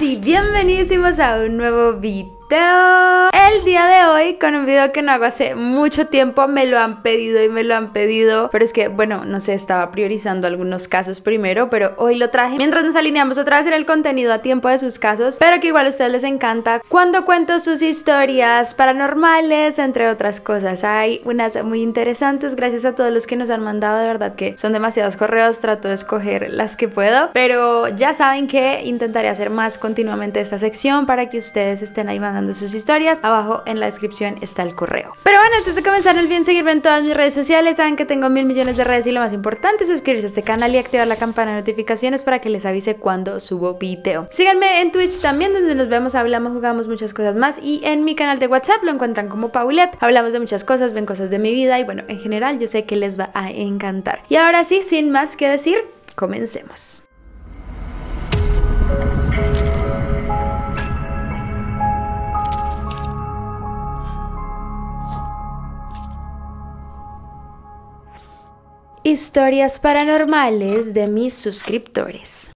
y bienvenidísimos a un nuevo video el día de hoy con un video que no hago hace mucho tiempo, me lo han pedido y me lo han pedido, pero es que bueno, no sé, estaba priorizando algunos casos primero, pero hoy lo traje mientras nos alineamos otra vez en el contenido a tiempo de sus casos, pero que igual a ustedes les encanta cuando cuento sus historias paranormales, entre otras cosas. Hay unas muy interesantes, gracias a todos los que nos han mandado, de verdad que son demasiados correos, trato de escoger las que puedo, pero ya saben que intentaré hacer más continuamente esta sección para que ustedes estén ahí mandando sus historias. Abajo en la descripción está el correo. Pero bueno, antes de comenzar, el bien seguirme en todas mis redes sociales. Saben que tengo mil millones de redes y lo más importante es suscribirse a este canal y activar la campana de notificaciones para que les avise cuando subo video. Síganme en Twitch también, donde nos vemos, hablamos, jugamos muchas cosas más. Y en mi canal de WhatsApp lo encuentran como Paulette. Hablamos de muchas cosas, ven cosas de mi vida y bueno, en general yo sé que les va a encantar. Y ahora sí, sin más que decir, comencemos. historias paranormales de mis suscriptores.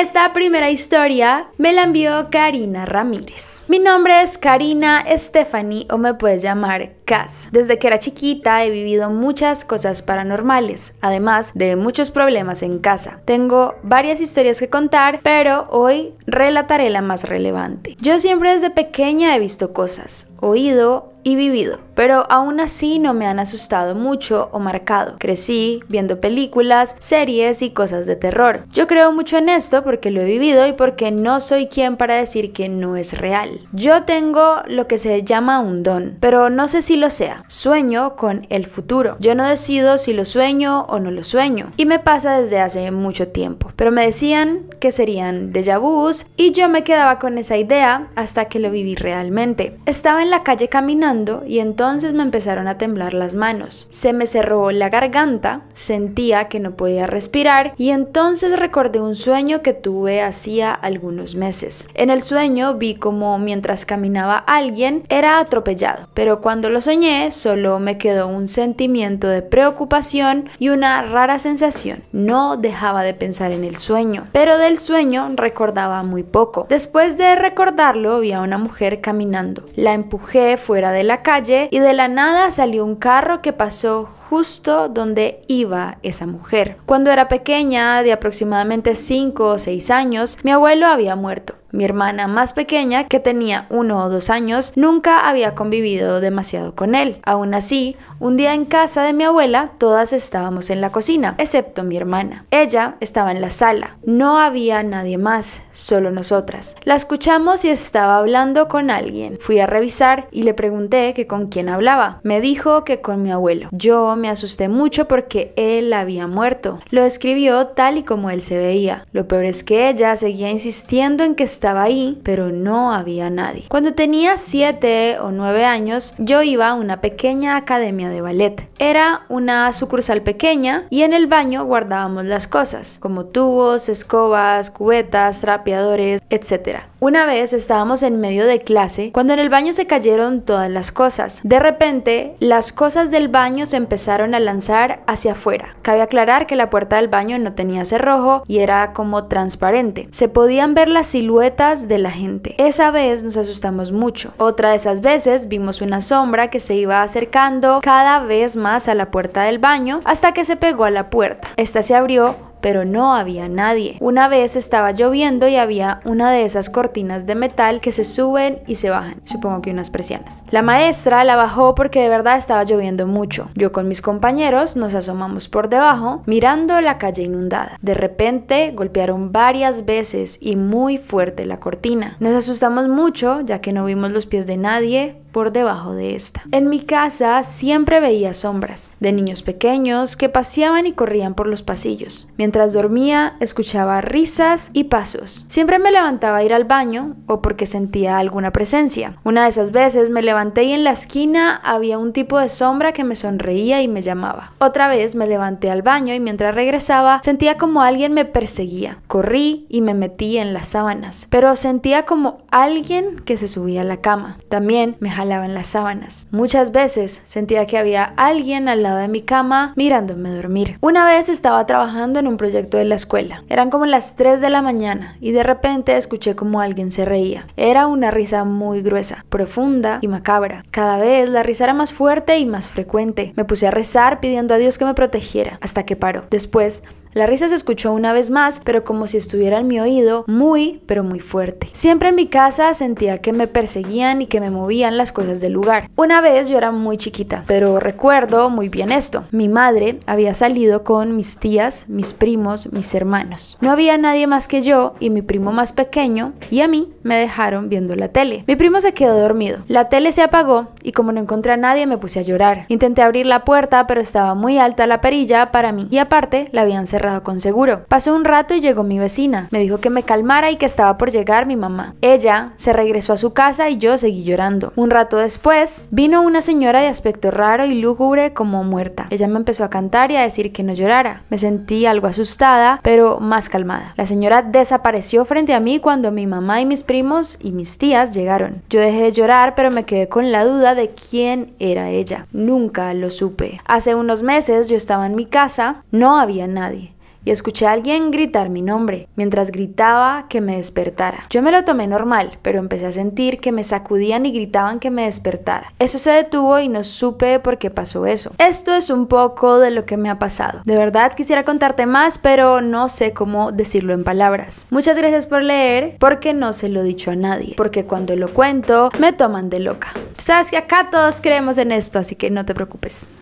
Esta primera historia me la envió Karina Ramírez. Mi nombre es Karina Stephanie o me puedes llamar Kaz. Desde que era chiquita he vivido muchas cosas paranormales, además de muchos problemas en casa. Tengo varias historias que contar, pero hoy relataré la más relevante. Yo siempre desde pequeña he visto cosas, oído, y vivido, pero aún así no me han asustado mucho o marcado. Crecí viendo películas, series y cosas de terror. Yo creo mucho en esto porque lo he vivido y porque no soy quien para decir que no es real. Yo tengo lo que se llama un don, pero no sé si lo sea. Sueño con el futuro. Yo no decido si lo sueño o no lo sueño y me pasa desde hace mucho tiempo, pero me decían que serían déjà vus y yo me quedaba con esa idea hasta que lo viví realmente. Estaba en la calle caminando y entonces me empezaron a temblar las manos. Se me cerró la garganta, sentía que no podía respirar y entonces recordé un sueño que tuve hacía algunos meses. En el sueño vi como mientras caminaba alguien era atropellado, pero cuando lo soñé solo me quedó un sentimiento de preocupación y una rara sensación. No dejaba de pensar en el sueño, pero del sueño recordaba muy poco. Después de recordarlo vi a una mujer caminando. La empujé fuera de de la calle y de la nada salió un carro que pasó justo donde iba esa mujer. Cuando era pequeña, de aproximadamente 5 o 6 años, mi abuelo había muerto. Mi hermana más pequeña, que tenía uno o dos años, nunca había convivido demasiado con él. Aún así, un día en casa de mi abuela, todas estábamos en la cocina, excepto mi hermana. Ella estaba en la sala. No había nadie más, solo nosotras. La escuchamos y estaba hablando con alguien. Fui a revisar y le pregunté que con quién hablaba. Me dijo que con mi abuelo. Yo me asusté mucho porque él había muerto. Lo escribió tal y como él se veía. Lo peor es que ella seguía insistiendo en que estaba ahí, pero no había nadie. Cuando tenía 7 o 9 años, yo iba a una pequeña academia de ballet. Era una sucursal pequeña y en el baño guardábamos las cosas, como tubos, escobas, cubetas, trapeadores, etc. Una vez estábamos en medio de clase cuando en el baño se cayeron todas las cosas. De repente, las cosas del baño se empezaron a lanzar hacia afuera. Cabe aclarar que la puerta del baño no tenía cerrojo y era como transparente. Se podían ver las siluetas de la gente. Esa vez nos asustamos mucho. Otra de esas veces vimos una sombra que se iba acercando cada vez más a la puerta del baño hasta que se pegó a la puerta. Esta se abrió pero no había nadie. Una vez estaba lloviendo y había una de esas cortinas de metal que se suben y se bajan, supongo que unas persianas. La maestra la bajó porque de verdad estaba lloviendo mucho. Yo con mis compañeros nos asomamos por debajo mirando la calle inundada. De repente golpearon varias veces y muy fuerte la cortina. Nos asustamos mucho ya que no vimos los pies de nadie, por debajo de esta. En mi casa siempre veía sombras de niños pequeños que paseaban y corrían por los pasillos. Mientras dormía, escuchaba risas y pasos. Siempre me levantaba a ir al baño o porque sentía alguna presencia. Una de esas veces me levanté y en la esquina había un tipo de sombra que me sonreía y me llamaba. Otra vez me levanté al baño y mientras regresaba sentía como alguien me perseguía. Corrí y me metí en las sábanas, pero sentía como alguien que se subía a la cama. También me jalaba en las sábanas. Muchas veces sentía que había alguien al lado de mi cama mirándome dormir. Una vez estaba trabajando en un proyecto de la escuela. Eran como las 3 de la mañana y de repente escuché como alguien se reía. Era una risa muy gruesa, profunda y macabra. Cada vez la risa era más fuerte y más frecuente. Me puse a rezar pidiendo a Dios que me protegiera, hasta que paró. Después la risa se escuchó una vez más, pero como si estuviera en mi oído, muy, pero muy fuerte. Siempre en mi casa sentía que me perseguían y que me movían las cosas del lugar. Una vez yo era muy chiquita, pero recuerdo muy bien esto. Mi madre había salido con mis tías, mis primos, mis hermanos. No había nadie más que yo y mi primo más pequeño y a mí me dejaron viendo la tele. Mi primo se quedó dormido. La tele se apagó y como no encontré a nadie me puse a llorar. Intenté abrir la puerta, pero estaba muy alta la perilla para mí y aparte la habían cerrado cerrado con seguro. Pasó un rato y llegó mi vecina. Me dijo que me calmara y que estaba por llegar mi mamá. Ella se regresó a su casa y yo seguí llorando. Un rato después, vino una señora de aspecto raro y lúgubre como muerta. Ella me empezó a cantar y a decir que no llorara. Me sentí algo asustada, pero más calmada. La señora desapareció frente a mí cuando mi mamá y mis primos y mis tías llegaron. Yo dejé de llorar, pero me quedé con la duda de quién era ella. Nunca lo supe. Hace unos meses yo estaba en mi casa, no había nadie y escuché a alguien gritar mi nombre, mientras gritaba que me despertara. Yo me lo tomé normal, pero empecé a sentir que me sacudían y gritaban que me despertara. Eso se detuvo y no supe por qué pasó eso. Esto es un poco de lo que me ha pasado. De verdad quisiera contarte más, pero no sé cómo decirlo en palabras. Muchas gracias por leer, porque no se lo he dicho a nadie, porque cuando lo cuento me toman de loca. sabes que acá todos creemos en esto, así que no te preocupes.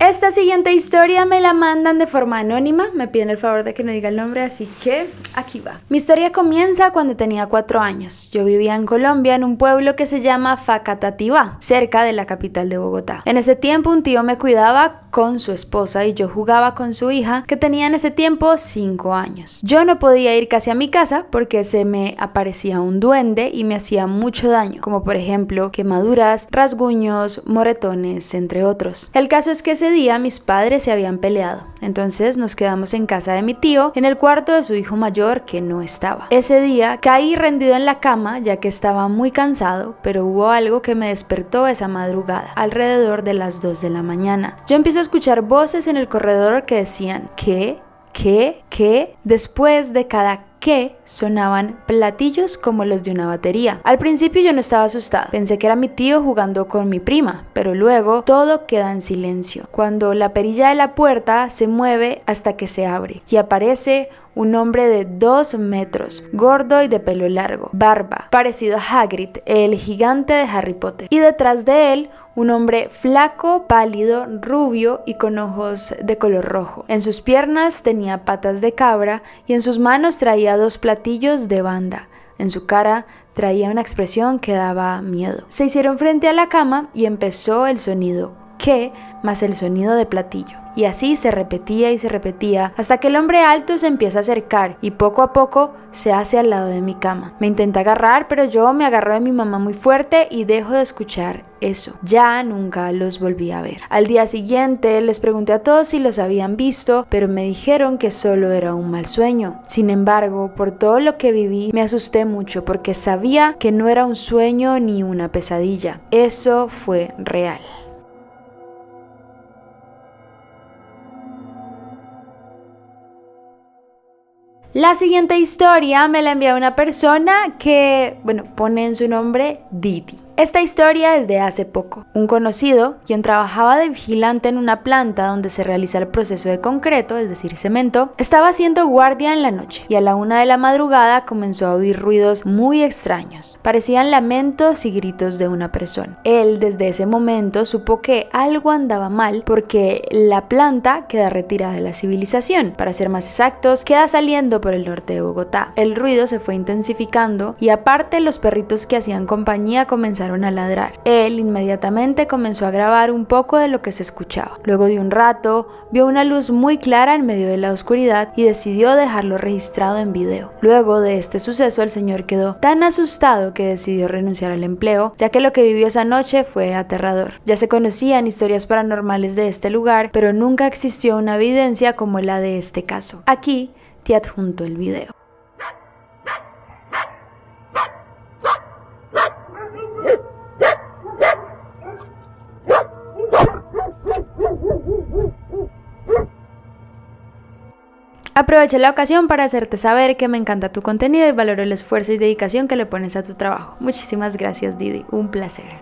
Esta siguiente historia me la mandan de forma anónima, me piden el favor de que no diga el nombre, así que aquí va. Mi historia comienza cuando tenía cuatro años. Yo vivía en Colombia, en un pueblo que se llama Facatativá, cerca de la capital de Bogotá. En ese tiempo un tío me cuidaba con su esposa y yo jugaba con su hija, que tenía en ese tiempo cinco años. Yo no podía ir casi a mi casa porque se me aparecía un duende y me hacía mucho daño, como por ejemplo quemaduras, rasguños, moretones, entre otros. El caso es que ese día mis padres se habían peleado, entonces nos quedamos en casa de mi tío, en el cuarto de su hijo mayor que no estaba. Ese día caí rendido en la cama ya que estaba muy cansado, pero hubo algo que me despertó esa madrugada, alrededor de las 2 de la mañana. Yo empiezo a escuchar voces en el corredor que decían, que, ¿Qué? ¿Qué? Después de cada que sonaban platillos como los de una batería. Al principio yo no estaba asustada, pensé que era mi tío jugando con mi prima, pero luego todo queda en silencio, cuando la perilla de la puerta se mueve hasta que se abre y aparece un hombre de dos metros, gordo y de pelo largo, barba, parecido a Hagrid, el gigante de Harry Potter. Y detrás de él, un hombre flaco, pálido, rubio y con ojos de color rojo. En sus piernas tenía patas de cabra y en sus manos traía dos platillos de banda. En su cara traía una expresión que daba miedo. Se hicieron frente a la cama y empezó el sonido qué más el sonido de platillo. Y así se repetía y se repetía hasta que el hombre alto se empieza a acercar y poco a poco se hace al lado de mi cama. Me intenta agarrar, pero yo me agarro de mi mamá muy fuerte y dejo de escuchar eso. Ya nunca los volví a ver. Al día siguiente les pregunté a todos si los habían visto, pero me dijeron que solo era un mal sueño. Sin embargo, por todo lo que viví, me asusté mucho porque sabía que no era un sueño ni una pesadilla. Eso fue real. La siguiente historia me la envió una persona que, bueno, pone en su nombre Didi. Esta historia es de hace poco. Un conocido, quien trabajaba de vigilante en una planta donde se realiza el proceso de concreto, es decir, cemento, estaba haciendo guardia en la noche y a la una de la madrugada comenzó a oír ruidos muy extraños. Parecían lamentos y gritos de una persona. Él desde ese momento supo que algo andaba mal porque la planta queda retirada de la civilización. Para ser más exactos, queda saliendo por el norte de Bogotá. El ruido se fue intensificando y aparte los perritos que hacían compañía comenzaron a ladrar. Él inmediatamente comenzó a grabar un poco de lo que se escuchaba. Luego de un rato, vio una luz muy clara en medio de la oscuridad y decidió dejarlo registrado en video. Luego de este suceso, el señor quedó tan asustado que decidió renunciar al empleo, ya que lo que vivió esa noche fue aterrador. Ya se conocían historias paranormales de este lugar, pero nunca existió una evidencia como la de este caso. Aquí te adjunto el video. Aproveché la ocasión para hacerte saber que me encanta tu contenido y valoro el esfuerzo y dedicación que le pones a tu trabajo. Muchísimas gracias Didi, un placer.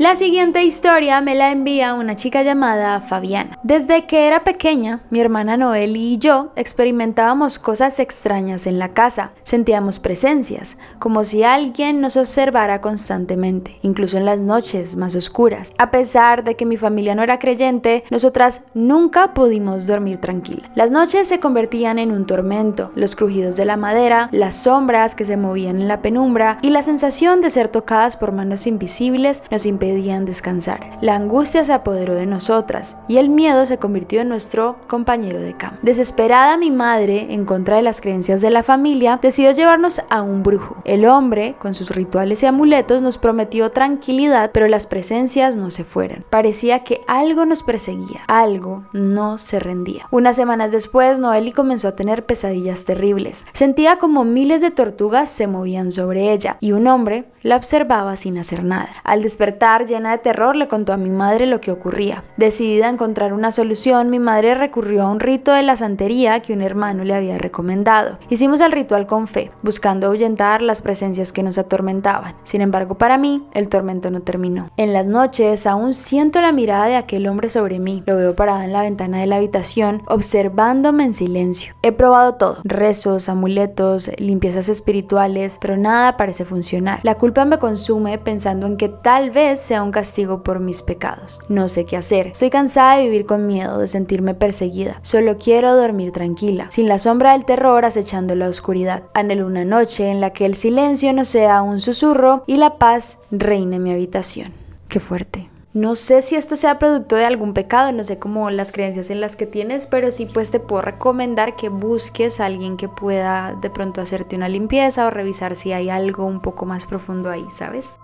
La siguiente historia me la envía una chica llamada Fabiana. Desde que era pequeña, mi hermana Noel y yo experimentábamos cosas extrañas en la casa. Sentíamos presencias, como si alguien nos observara constantemente, incluso en las noches más oscuras. A pesar de que mi familia no era creyente, nosotras nunca pudimos dormir tranquila. Las noches se convertían en un tormento, los crujidos de la madera, las sombras que se movían en la penumbra y la sensación de ser tocadas por manos invisibles nos impedían impedían descansar. La angustia se apoderó de nosotras y el miedo se convirtió en nuestro compañero de cama. Desesperada mi madre, en contra de las creencias de la familia, decidió llevarnos a un brujo. El hombre, con sus rituales y amuletos, nos prometió tranquilidad, pero las presencias no se fueron. Parecía que algo nos perseguía, algo no se rendía. Unas semanas después, Noeli comenzó a tener pesadillas terribles. Sentía como miles de tortugas se movían sobre ella y un hombre la observaba sin hacer nada. Al despertar, llena de terror le contó a mi madre lo que ocurría. Decidida a encontrar una solución, mi madre recurrió a un rito de la santería que un hermano le había recomendado. Hicimos el ritual con fe, buscando ahuyentar las presencias que nos atormentaban. Sin embargo, para mí, el tormento no terminó. En las noches aún siento la mirada de aquel hombre sobre mí. Lo veo parado en la ventana de la habitación, observándome en silencio. He probado todo, rezos, amuletos, limpiezas espirituales, pero nada parece funcionar. La culpa me consume pensando en que tal vez sea un castigo por mis pecados. No sé qué hacer. Estoy cansada de vivir con miedo, de sentirme perseguida. Solo quiero dormir tranquila, sin la sombra del terror acechando la oscuridad. Anhelo una noche en la que el silencio no sea un susurro y la paz reine en mi habitación. Qué fuerte. No sé si esto sea producto de algún pecado, no sé cómo las creencias en las que tienes, pero sí pues te puedo recomendar que busques a alguien que pueda de pronto hacerte una limpieza o revisar si hay algo un poco más profundo ahí, ¿sabes?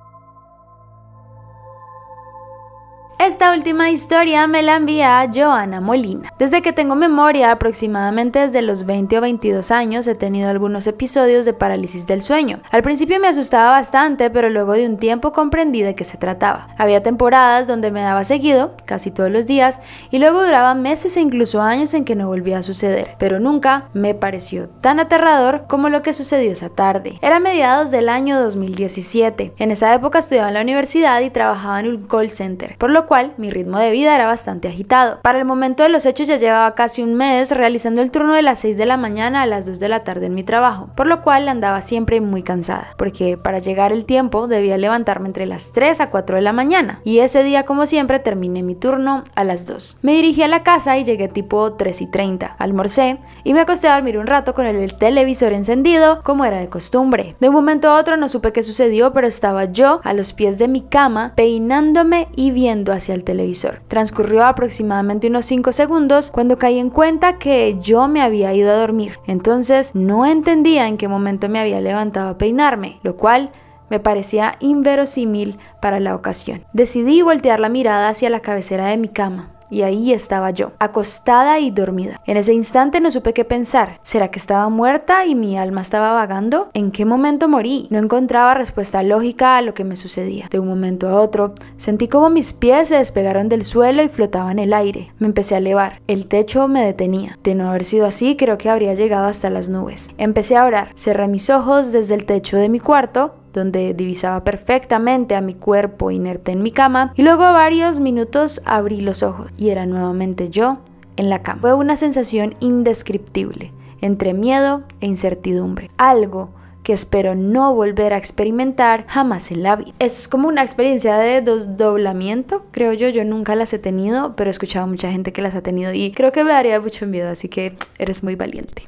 Esta última historia me la envía Joana Molina. Desde que tengo memoria, aproximadamente desde los 20 o 22 años, he tenido algunos episodios de parálisis del sueño. Al principio me asustaba bastante, pero luego de un tiempo comprendí de qué se trataba. Había temporadas donde me daba seguido, casi todos los días, y luego duraba meses e incluso años en que no volvía a suceder, pero nunca me pareció tan aterrador como lo que sucedió esa tarde. Era mediados del año 2017. En esa época estudiaba en la universidad y trabajaba en un call center, por lo cual mi ritmo de vida era bastante agitado. Para el momento de los hechos ya llevaba casi un mes realizando el turno de las 6 de la mañana a las 2 de la tarde en mi trabajo, por lo cual andaba siempre muy cansada, porque para llegar el tiempo debía levantarme entre las 3 a 4 de la mañana, y ese día como siempre terminé mi turno a las 2. Me dirigí a la casa y llegué tipo 3 y 30, almorcé y me acosté a dormir un rato con el televisor encendido como era de costumbre. De un momento a otro no supe qué sucedió, pero estaba yo a los pies de mi cama peinándome y viendo hacia el televisor. Transcurrió aproximadamente unos 5 segundos cuando caí en cuenta que yo me había ido a dormir. Entonces no entendía en qué momento me había levantado a peinarme, lo cual me parecía inverosímil para la ocasión. Decidí voltear la mirada hacia la cabecera de mi cama y ahí estaba yo, acostada y dormida. En ese instante no supe qué pensar. ¿Será que estaba muerta y mi alma estaba vagando? ¿En qué momento morí? No encontraba respuesta lógica a lo que me sucedía. De un momento a otro, sentí como mis pies se despegaron del suelo y flotaban en el aire. Me empecé a elevar. El techo me detenía. De no haber sido así, creo que habría llegado hasta las nubes. Empecé a orar. Cerré mis ojos desde el techo de mi cuarto donde divisaba perfectamente a mi cuerpo inerte en mi cama, y luego varios minutos abrí los ojos y era nuevamente yo en la cama. Fue una sensación indescriptible, entre miedo e incertidumbre. Algo que espero no volver a experimentar jamás en la vida. Es como una experiencia de desdoblamiento, creo yo. Yo nunca las he tenido, pero he escuchado mucha gente que las ha tenido y creo que me daría mucho miedo, así que eres muy valiente.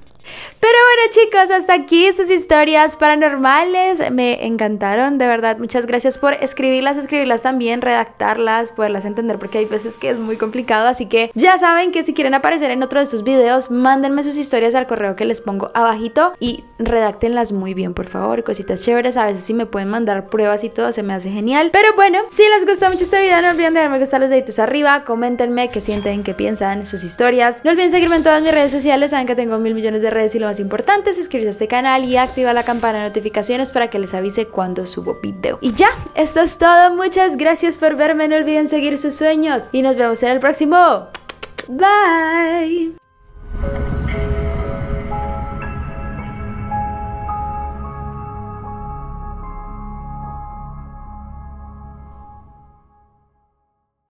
Pero bueno chicos, hasta aquí sus historias paranormales. Me encantaron, de verdad. Muchas gracias por escribirlas, escribirlas también, redactarlas, poderlas entender, porque hay veces que es muy complicado. Así que ya saben que si quieren aparecer en otro de sus videos, mándenme sus historias al correo que les pongo abajito y redáctenlas muy bien, por favor. Cositas chéveres, a veces sí me pueden mandar pruebas y todo, se me hace genial. Pero bueno, si les gustó mucho este video, no olviden dejarme gustar los deditos arriba, coméntenme qué sienten, qué piensan, sus historias. No olviden seguirme en todas mis redes sociales, saben que tengo mil millones de redes decir lo más importante, suscribirse a este canal y activa la campana de notificaciones para que les avise cuando subo video. Y ya, esto es todo. Muchas gracias por verme. No olviden seguir sus sueños y nos vemos en el próximo. Bye.